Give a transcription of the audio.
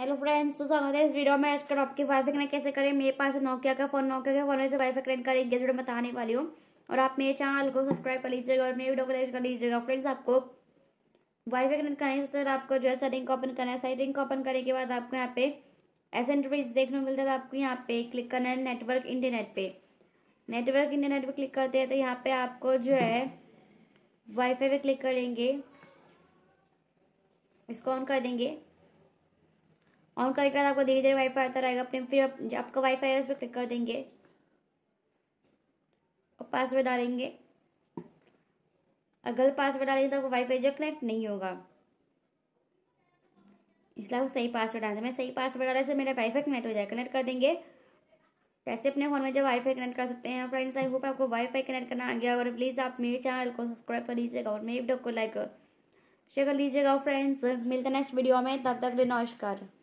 hello friends तो स्वागत है इस वीडियो में आज कल आपकी वाईफाई कनेक्ट कैसे करें मेरे पास है नोकिया का फोन नोकिया का फोन से वाईफाई कनेक्ट करें एक वीडियो बताने वाली हूँ और आप मेरे चैनल को सब्सक्राइब कर लीजिएगा और मेरे वीडियो को लाइक कर लीजिएगा फ्रेंड्स आपको वाईफाई कनेक्ट करने से पहले आपको जो है सेटिंग को ओपन करना है सेटिंग को ओपन करने के बाद आपको यहाँ पे ऐसे इंटरफेस देखने को मिलता है तो आपको यहाँ पे क्लिक करना है नेटवर्क इंटरनेट पे नेटवर्क इंटरनेट पर क्लिक करते हैं तो यहाँ पर आपको जो है वाईफाई पर क्लिक करेंगे इसको ऑन कर देंगे ऑन करने के बाद आपको धीरे धीरे वाईफाई आता रहेगा अपने फिर आप, आपका वाईफाई है उस पर क्लिक कर देंगे और पासवर्ड डालेंगे अगर पासवर्ड डालेंगे तो आपको वाईफाई जो कनेक्ट नहीं होगा इसलिए आपको सही पासवर्ड डालना मैं सही पासवर्ड डाले से मेरा वाईफाई कनेक्ट हो जाएगा कनेक्ट कर देंगे कैसे अपने फ़ोन में जो वाईफाई कनेक्ट कर सकते हैं फ्रेंड्स आई होप आपको वाईफाई कनेक्ट करना आ गया और प्लीज़ आप मेरे चैनल को सब्सक्राइब कर लीजिएगा और मेरी वीडियो को लाइक शेयर कर लीजिएगा फ्रेंड्स मिलते हैं नेक्स्ट वीडियो में तब तक नमस्कार